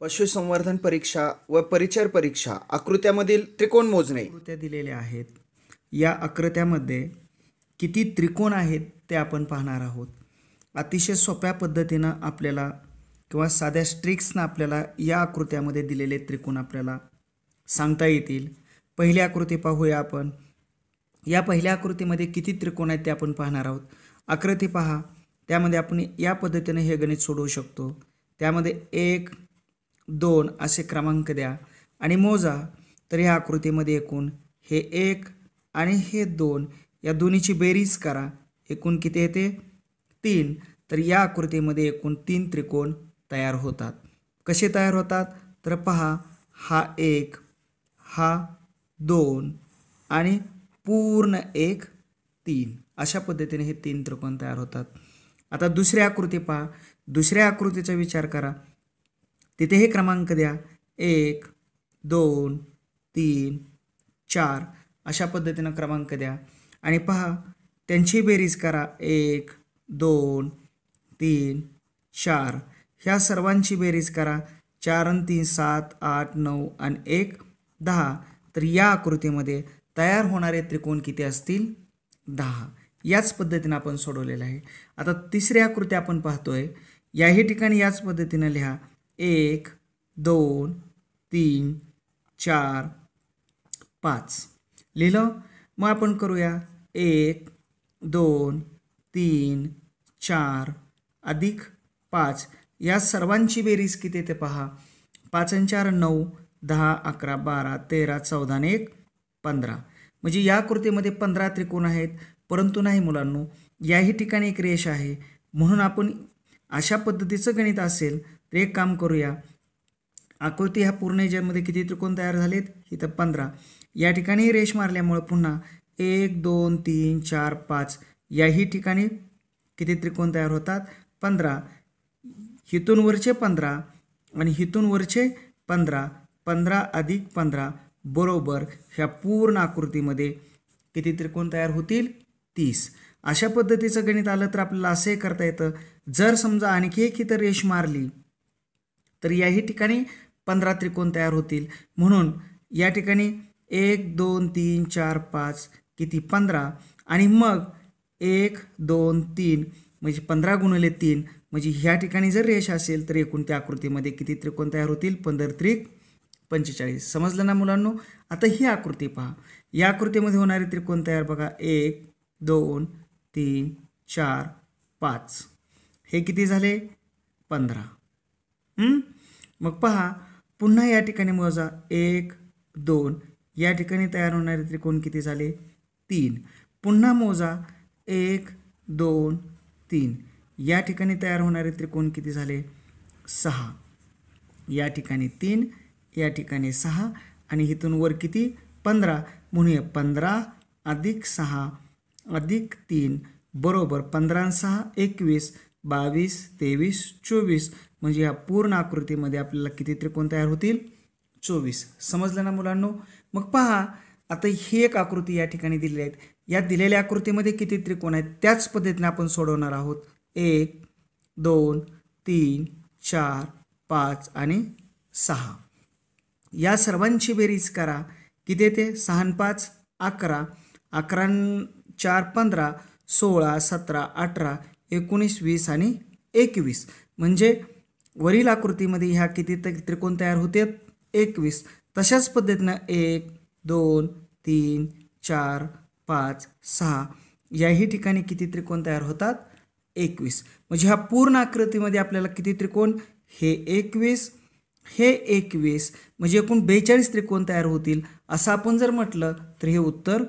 पशुसंवर्धन परीक्षा व परिचर परीक्षा आकृत्यामधील त्रिकोण मोजणे आकृत्या दिलेल्या आहेत या आकृत्यामध्ये किती त्रिकोण आहेत ते आपण पाहणार आहोत अतिशय सोप्या पद्धतीनं आपल्याला किंवा साध्या स्ट्रिक्सनं आपल्याला या आकृत्यामध्ये दिलेले त्रिकोण आपल्याला सांगता येतील पहिली आकृती पाहूया आपण या पहिल्या आकृतीमध्ये किती त्रिकोण आहेत ते आपण पाहणार आहोत आकृती पहा त्यामध्ये आपण या पद्धतीने हे गणित सोडवू शकतो त्यामध्ये एक दोन असे क्रमांक द्या आणि मोजा तर ह्या आकृतीमध्ये एकूण हे एक आणि हे दोन या दोन्हीची बेरीज करा एकूण किती येते तीन तर या आकृतीमध्ये एकूण तीन त्रिकोण तयार होतात कसे तयार होतात तर पहा हा एक हा दोन आणि पूर्ण एक तीन अशा पद्धतीने हे तीन त्रिकोण तयार होतात आता दुसऱ्या आकृती पहा दुसऱ्या आकृतीचा विचार करा तिथे हे क्रमांक द्या एक दोन तीन चार अशा पद्धतीनं क्रमांक द्या आणि पहा त्यांची बेरीज करा एक दोन तीन चार ह्या सर्वांची बेरीज करा चार आणि तीन सात आठ नऊ आणि एक दहा तर या आकृतीमध्ये तयार होणारे त्रिकोण किती असतील दहा याच पद्धतीनं आपण सोडवलेलं आहे आता तिसऱ्या आकृती आपण पाहतोय याही ठिकाणी याच पद्धतीनं लिहा एक दोन तीन चार पाच लिहिलं मग आपण करूया एक दोन तीन चार अधिक पाच या सर्वांची बेरीज किती ते पहा पाच आणि चार नऊ दहा अकरा बारा तेरा चौदा आणि एक पंधरा म्हणजे या कृतीमध्ये पंधरा त्रिकोण आहेत परंतु नाही मुलांनो याही ठिकाणी एक रेष आहे म्हणून आपण अशा पद्धतीचं गणित असेल तर एक काम करूया आकृती ह्या पूर्ण याच्यामध्ये किती त्रिकोण तयार झालेत इथं पंधरा या ठिकाणी रेष मारल्यामुळं पुन्हा एक दोन तीन चार पाच याही ठिकाणी किती त्रिकोण तयार होतात पंधरा हिथून वरचे पंधरा आणि हिथून वरचे पंधरा पंधरा अधिक पंधरा बरोबर ह्या पूर्ण आकृतीमध्ये किती त्रिकोण तयार होतील तीस अशा पद्धतीचं गणित आलं तर आपल्याला असंही करता येतं जर समजा आणखी एक इथं रेष मारली तर याही ठिकाणी पंधरा त्रिकोण तयार होतील म्हणून या ठिकाणी एक दोन तीन चार पाच किती पंधरा आणि मग एक दोन तीन म्हणजे पंधरा गुणले तीन म्हणजे ह्या ठिकाणी जर रेषा असेल तर एकूण त्या आकृतीमध्ये किती त्रिकोण तयार होतील पंधर त्रिक पंचेचाळीस समजलं ना मुलांनो आता ही आकृती पहा या आकृतीमध्ये होणारे त्रिकोण तयार बघा एक दोन तीन चार पाच हे किती झाले पंधरा मग पहा पुन्हा या ठिकाणी मोजा एक दोन या ठिकाणी तयार होणारे त्रिकोण किती झाले तीन पुन्हा मोजा एक दोन तीन या ठिकाणी तयार होणारे त्रिकोण किती झाले सहा या ठिकाणी तीन या ठिकाणी सहा आणि इथून वर किती पंधरा म्हणूया पंधरा अधिक सहा अधिक तीन बरोबर पंधरा सहा एकवीस बावीस तेवीस चोवीस म्हणजे या पूर्ण आकृतीमध्ये आपल्याला किती त्रिकोण तयार होतील चोवीस समजलं ना मुलांनो मग पहा आता ही एक आकृती या ठिकाणी दिलेली आहेत या दिलेल्या आकृतीमध्ये किती त्रिकोण आहेत त्याच पद्धतीने आपण सोडवणार आहोत एक दोन तीन चार पाच आणि सहा या सर्वांची बेरीज करा किती येते सहा पाच अकरा अकरा चार पंधरा सोळा सतरा अठरा एकोणीस वीस आणि एकवीस म्हणजे वरील आकृतीमध्ये ह्या किती त्रिकोण तयार होते एकवीस तशाच पद्धतीनं एक दोन तीन चार पाच सहा याही ठिकाणी किती त्रिकोण तयार होतात एकवीस म्हणजे ह्या पूर्ण आकृतीमध्ये आपल्याला किती त्रिकोण हे एकवीस हे एकवीस म्हणजे एकूण बेचाळीस त्रिकोण तयार होतील असं आपण जर म्हटलं तर हे उत्तर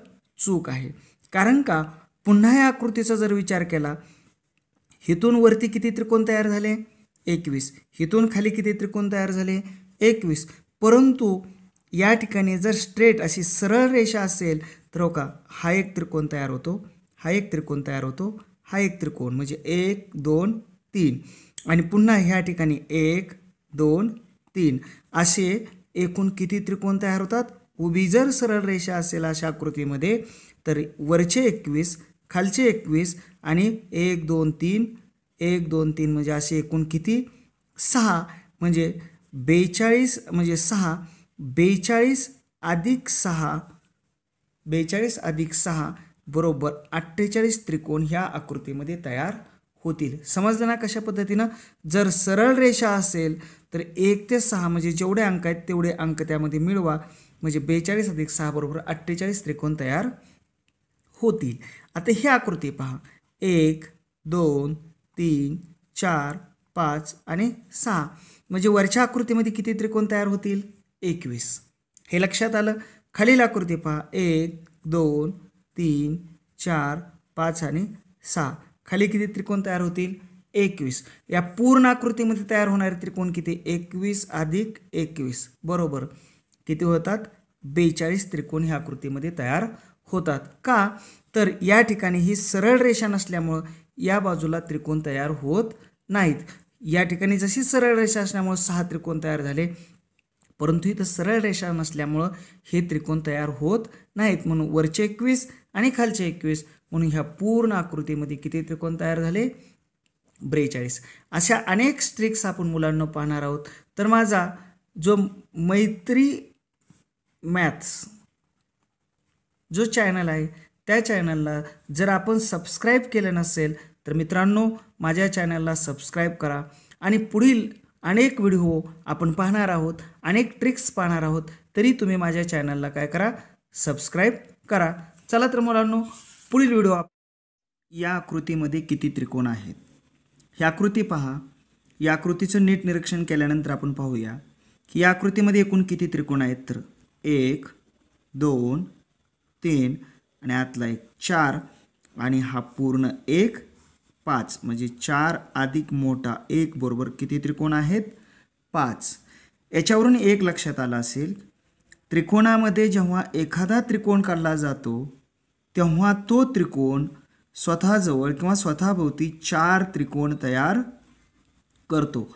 चूक आहे कारण का पुन्हा या आकृतीचा जर विचार केला हिथून वरती किती त्रिकोण तयार झाले एकवीस हिथून खाली किती त्रिकोण तयार झाले एकवीस परंतु या ठिकाणी जर स्ट्रेट अशी सरळ रेषा असेल तर हो का हा एक त्रिकोण तयार होतो हा एक त्रिकोण तयार होतो हा एक त्रिकोण म्हणजे एक दोन तीन आणि पुन्हा ह्या ठिकाणी एक दोन तीन असे एकूण किती त्रिकोण तयार होतात उभी जर सरळ रेषा असेल अशा आकृतीमध्ये तर वरचे एकवीस खालचे एकवीस आणि एक दोन तीन एक दोन तीन म्हणजे असे एकूण किती सहा म्हणजे बेचाळीस म्हणजे सहा बेचाळीस अधिक सहा बेचाळीस अधिक सहा बरोबर अठ्ठेचाळीस त्रिकोण ह्या आकृतीमध्ये तयार होतील समजलं ना कशा पद्धतीनं जर सरळ रेषा असेल तर एक ते सहा म्हणजे जेवढे अंक आहेत तेवढे अंक त्यामध्ये मिळवा म्हणजे बेचाळीस अधिक सहा बरोबर अठ्ठेचाळीस त्रिकोण तयार होतील आता ही आकृती पहा एक दोन तीन चार पाच आणि सहा म्हणजे वरच्या आकृतीमध्ये किती त्रिकोण तयार होतील एकवीस हे लक्षात आलं खालील आकृती पहा एक दोन तीन चार पाच आणि सहा खाली किती त्रिकोण तयार होतील एकवीस या पूर्ण आकृतीमध्ये तयार होणारे त्रिकोण किती एकवीस अधिक एकवीस बरोबर किती होतात बेचाळीस त्रिकोण ह्या आकृतीमध्ये तयार होतात का तर या ठिकाणी ही सरळ रेषा नसल्यामुळं या बाजूला त्रिकोण तयार होत नाहीत या ठिकाणी जशी सरळ रेषा असल्यामुळं सहा त्रिकोण तयार झाले परंतु इथं सरळ रेषा नसल्यामुळं हे त्रिकोण तयार होत नाहीत म्हणून वरचे एकवीस आणि खालचे एकवीस म्हणून ह्या पूर्ण आकृतीमध्ये किती त्रिकोण तयार झाले ब्रेचाळीस अशा अनेक स्ट्रिक्स आपण मुलांना पाहणार आहोत तर माझा जो मैत्री मॅथ्स जो चॅनल आहे त्या चॅनलला जर आपण सबस्क्राईब केलं नसेल तर मित्रांनो माझ्या चॅनलला सबस्क्राईब करा आणि पुढील अनेक व्हिडिओ आपण पाहणार आहोत अनेक ट्रिक्स पाहणार आहोत तरी तुम्ही माझ्या चॅनलला काय करा सबस्क्राईब करा चला तर मुलांनो पुढील व्हिडिओ या आकृतीमध्ये किती त्रिकोण आहेत ही आकृती पहा या आकृतीचं नीट निरीक्षण केल्यानंतर आपण पाहूया की या आकृतीमध्ये एकूण किती त्रिकोण आहेत तर एक दोन तीन आणि आतला एक चार आणि हा पूर्ण एक पाच म्हणजे चार अधिक मोठा एक बरोबर किती त्रिकोण आहेत पाच याच्यावरून एक लक्षात आला असेल त्रिकोणामध्ये जेव्हा एखादा त्रिकोण काढला जातो तेव्हा तो त्रिकोण स्वतःजवळ किंवा स्वतःभोवती चार त्रिकोण तयार करतो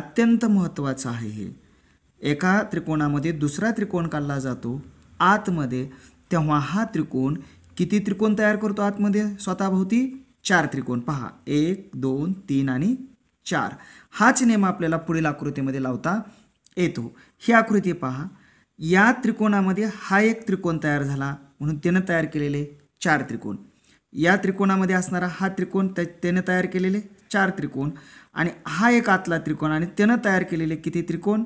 अत्यंत महत्त्वाचं आहे हे एका त्रिकोणामध्ये दुसरा त्रिकोण काढला जातो आतमध्ये तेव्हा हा त्रिकोण किती त्रिकोण तयार करतो आतमध्ये स्वतःभोवती चार त्रिकोण पहा एक दोन तीन आणि चार हाच नियम आपल्याला पुढील आकृतीमध्ये लावता येतो ही आकृती पहा या त्रिकोणामध्ये हा एक त्रिकोण तयार झाला म्हणून त्यानं तयार केलेले चार त्रिकोण या त्रिकोणामध्ये असणारा हा त्रिकोण त्यानं त्याने तयार केलेले चार त्रिकोण आणि हा एक आतला त्रिकोण आणि त्यानं तयार केलेले किती त्रिकोण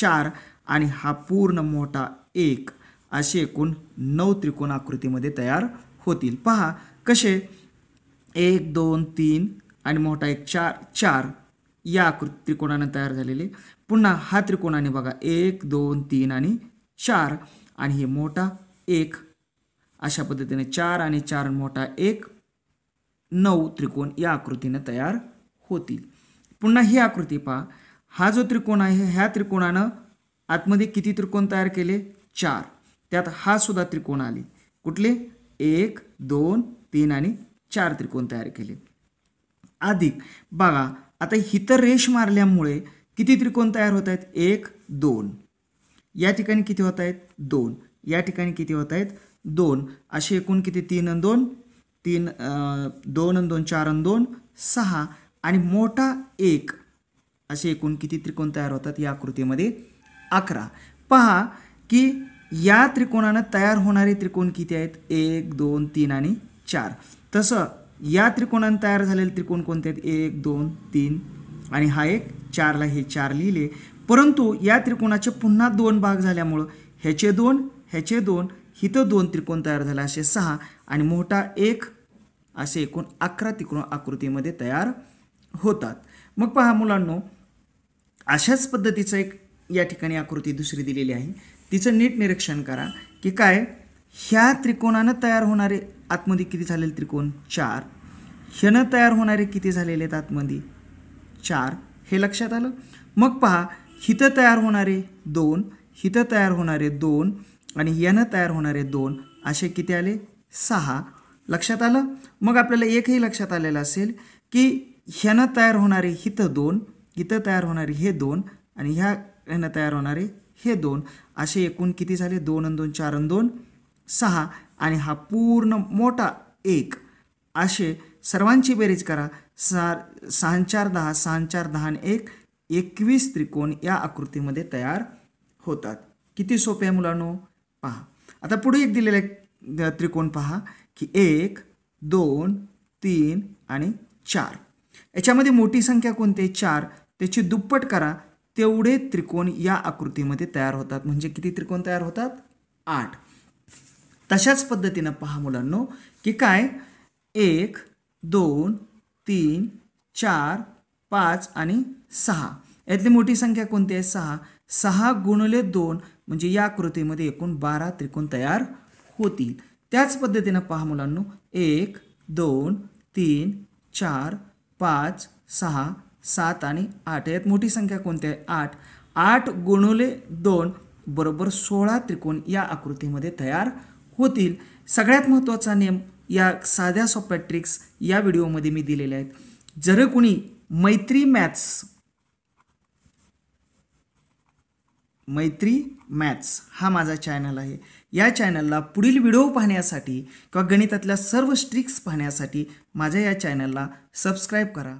चार आणि हा पूर्ण मोठा एक असे एकूण नऊ त्रिकोण आकृतीमध्ये तयार होतील पहा कसे एक दोन तीन आणि मोठा एक चार चार या आकृती त्रिकोणाने तयार झालेले पुन्हा हा त्रिकोणाने बघा एक दोन तीन आणि चार आणि हे मोठा एक अशा पद्धतीने चार आणि चार मोठा एक नऊ त्रिकोण या आकृतीने तयार होतील पुन्हा ही आकृती पहा हा जो त्रिकोण आहे ह्या त्रिकोणानं आतमध्ये किती त्रिकोण तयार केले चार त्यात हा सुद्धा त्रिकोण आले कुठले एक दोन तीन आणि चार त्रिकोण तयार केले अधिक बघा आता इतर रेष मारल्यामुळे किती त्रिकोण तयार होत आहेत एक दोन या ठिकाणी किती होत आहेत दोन या ठिकाणी किती होत आहेत दोन असे एकूण किती तीन आणि दोन तीन दोन आणि दोन चार आणि दोन सहा आणि मोठा एक असे एकूण किती त्रिकोण तयार होतात या आकृतीमध्ये अकरा पहा की या त्रिकोणानं तयार होणारे त्रिकोण किती आहेत एक दोन तीन आणि चार तसं या त्रिकोणानं तयार झालेले त्रिकोण कोणते आहेत एक दोन तीन आणि हा एक चारला हे चार लिहिले परंतु या त्रिकोणाचे पुन्हा दोन भाग झाल्यामुळं ह्याचे दोन ह्याचे दोन हिथं दोन त्रिकोण तयार झाले असे सहा आणि मोठा एक असे एकूण अकरा त्रिकोण आकृतीमध्ये तयार होतात मग पहा मुलांनो अशाच पद्धतीचं एक या ठिकाणी आकृती दुसरी दिलेली आहे तिचं नीट निरीक्षण करा की काय ह्या त्रिकोणानं तयार होणारे आतमध्ये किती झालेले त्रिकोण चार ह्यानं तयार होणारे किती झालेले आहेत आतमध्ये चार हे लक्षात आलं मग पहा हिथं तयार होणारे दोन हिथं तयार होणारे दोन आणि यानं तयार होणारे दोन असे किती आले सहा लक्षात आलं मग आपल्याला एकही लक्षात आलेलं असेल की ह्यानं तयार होणारे हिथं दोन हिथं तयार होणारे हे दोन आणि ह्या ह्यानं तयार होणारे हे दोन असे एकूण किती झाले दोन आणि दोन चार आणि दोन सहा आणि हा पूर्ण मोठा एक असे सर्वांची बेरीज करा सहा सहा चार दहा सहा चार दहा आणि एक एकवीस त्रिकोण या आकृतीमध्ये तयार होतात किती सोपे आहे मुलांनो पहा आता पुढे एक दिलेला त्रिकोण पहा की एक दोन तीन आणि चार याच्यामध्ये मोठी संख्या कोणती आहे चार त्याची दुप्पट करा तेवढे त्रिकोण या आकृतीमध्ये तयार होतात म्हणजे किती त्रिकोण तयार होतात आठ तशाच पद्धतीनं पहा मुलांनो की काय एक दोन तीन चार पाच आणि सहा यातली मोठी संख्या कोणती आहे सहा सहा गुणले दोन म्हणजे या आकृतीमध्ये एकूण बारा त्रिकोण तयार होतील त्याच पद्धतीनं पहा मुलांनो एक दोन तीन चार पाच सहा सात आणि आठ यात मोठी संख्या कोणती आहे आठ आठ गुणुले दोन बरोबर सोळा त्रिकोण या आकृतीमध्ये तयार होतील सगळ्यात महत्त्वाचा नियम या साध्या सोप्या ट्रिक्स या व्हिडिओमध्ये मी दिलेल्या आहेत जर कुणी मैत्री मॅथ्स मैत्री मॅथ्स हा माझा चॅनल आहे या चॅनलला पुढील व्हिडिओ पाहण्यासाठी किंवा गणितातल्या सर्व स्ट्रिक्स पाहण्यासाठी माझ्या या चॅनलला सबस्क्राईब करा